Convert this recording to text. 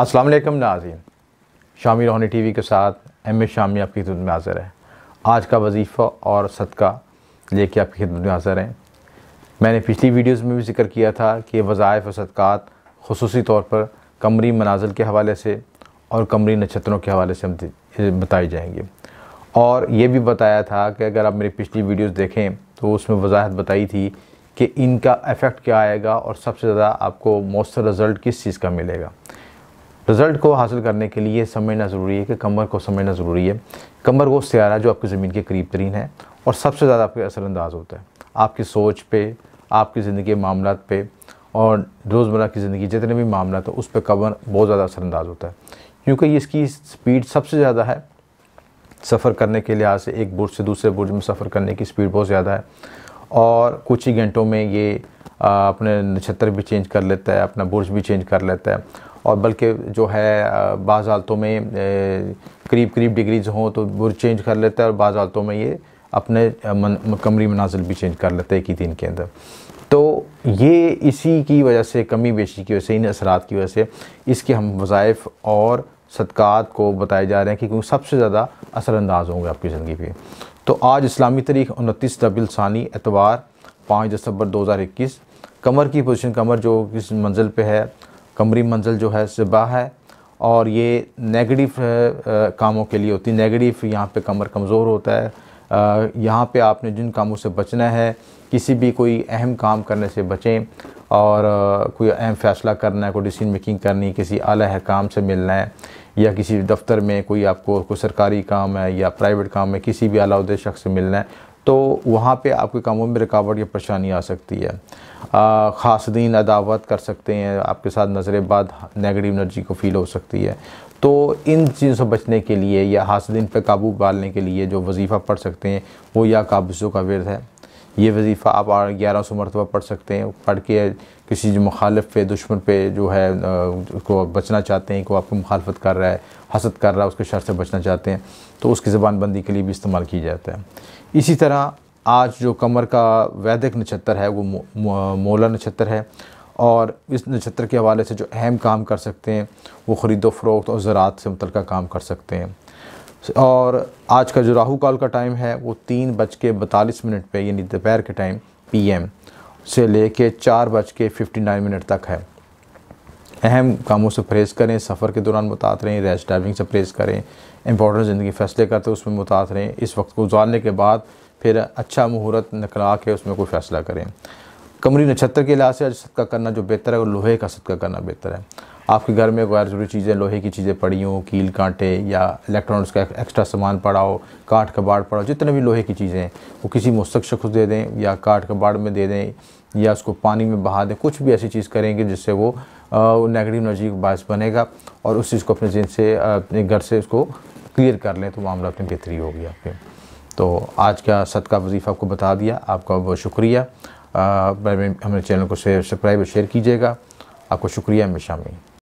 अस्सलाम वालेकुम नाजीन शामी रोहनी टीवी के साथ एम ए शामी आपकी खिदमत में हाज़िर है आज का वजीफ़ा और सदका लेके आपकी खिदमत में हाज़िर हैं मैंने पिछली वीडियोस में भी जिक्र किया था कि वज़ायफ़ और सदक़ात खसूस तौर पर कमरी मनाजिल के हवाले से और कमरी नक्षत्रों के हवाले से हम बताई जाएंगी और ये भी बताया था कि अगर आप मेरी पिछली वीडियोस देखें तो उसमें वजाहत बताई थी कि इनका इफ़ेक्ट क्या आएगा और सबसे ज़्यादा आपको मौसर रिज़ल्ट किस चीज़ का मिलेगा रिज़ल्ट को हासिल करने के लिए समझना ज़रूरी है कि कमर को समझना ज़रूरी है कमर वो सियारा जो आपकी ज़मीन के करीब तरीन है और सबसे ज़्यादा आपके असरानंदाज होता है आपकी सोच पे आपकी ज़िंदगी के मामला पे और रोज़मर्रा की ज़िंदगी जितने भी मामला तो उस पर कमर बहुत ज़्यादा असरानंदाज होता है क्योंकि इसकी स्पीड सबसे ज़्यादा है सफ़र करने के लिहाज से एक बुर्ज से दूसरे बुर्ज में सफ़र करने की स्पीड बहुत ज़्यादा है और कुछ ही घंटों में ये अपने नक्षत्र भी चेंज कर लेता है अपना बुर्ज भी चेंज कर लेता है और बल्कि जो है बाज़ हालतों में करीब करीब डिग्रीज हों तो बुर चेंज कर लेता है और बाज़ हालतों में ये अपने मन, कमरी मनाजिल भी चेंज कर लेते हैं एक ही दिन के अंदर तो ये इसी की वजह से कमी बेशी की वजह से इन असरात की वजह से इसके हम वज़ाइफ और सदक़ात को बताए जा रहे हैं कि क्योंकि सबसे ज़्यादा असरानंदाज होंगे आपकी ज़िंदगी पर तो आज इस्लामी तारीख उनतीस रबिलसानी एतवार पाँच दिसंबर दो हज़ार इक्कीस कमर की पोजीशन कमर जो किस मंजिल पर है कमरी मंजिल जो है सिबा है और ये नेगेटिव कामों के लिए होती है नेगेटिव यहाँ पे कमर कमज़ोर होता है यहाँ पे आपने जिन कामों से बचना है किसी भी कोई अहम काम करने से बचें और कोई अहम फ़ैसला करना है कोई डिसीजन मेकिंग करनी किसी आला काम से मिलना है या किसी दफ्तर में कोई आपको कोई सरकारी काम है या प्राइवेट काम है किसी भी आला शख्स से मिलना है तो वहाँ पे आपके कामों में रुकावट या परेशानी आ सकती है खास दिन अदावत कर सकते हैं आपके साथ नज़र बाद नेगेटिव एनर्जी को फील हो सकती है तो इन चीज़ों से बचने के लिए या दिन पर काबू पालने के लिए जो वजीफ़ा पढ़ सकते हैं वो या काबसों का वर्द है ये वजीफ़ा आप ग्यारह सौ मरतबा पढ़ सकते हैं पढ़ के किसी जो मुखालफ पे दुश्मन पे जो है उसको बचना चाहते हैं को आपको मुखालफत कर रहा है हसद कर रहा है उसके शर से बचना चाहते हैं तो उसकी ज़बानबंदी के लिए भी इस्तेमाल किया जाता है इसी तरह आज जो कमर का वैदिक नक्षत्र है वो मोला नक्षत्र है और इस नक्षत्र के हवाले से जो अहम काम कर सकते हैं वो ख़रीदो फरोख्त और ज़रात से मुतल काम कर सकते हैं और आज का जो राहु काल का टाइम है वो तीन बज के बतालीस मिनट पर यानी दोपहर के टाइम पीएम से ले कर चार बज के फिफ्टी नाइन मिनट तक है अहम कामों से परहेज़ करें सफ़र के दौरान मुतात रहें रैश ड्राइविंग से परहेज़ करें इंपॉर्टेंट ज़िंदगी फ़ैसले करते उसमें मुतात रहें इस वक्त को गुजारने के बाद फिर अच्छा मुहूर्त निकला के उसमें कोई फ़ैसला करें कमरी नक्षत्र के लिहाज से आज सदका करना जो बेहतर है वो लोहे का सदका करना बेहतर है आपके घर में गैर ज़रूरी चीज़ें लोहे की चीज़ें पड़ी हों कील कांटे या इलेक्ट्रॉनिक्स का एक्स्ट्रा सामान पड़ा हो काठ कबाड़ पड़ा हो जितने भी लोहे की चीज़ें हैं वो किसी मुस्तक शख्स दे दें या काठ कबाड़ में दे दें या उसको पानी में बहा दें कुछ भी ऐसी चीज़ करेंगे जिससे वो नेगेटिव एनर्जी का बायस बनेगा और उस चीज़ को अपने जिन से अपने घर से उसको क्लियर कर लें तो मामला अपनी बेहतरी होगी आपके तो आज का सदका वजीफ़ा आपको बता दिया आपका बहुत शुक्रिया हमारे चैनल को सब्सक्राइब और शेयर कीजिएगा आपको शुक्रिया हमेशा में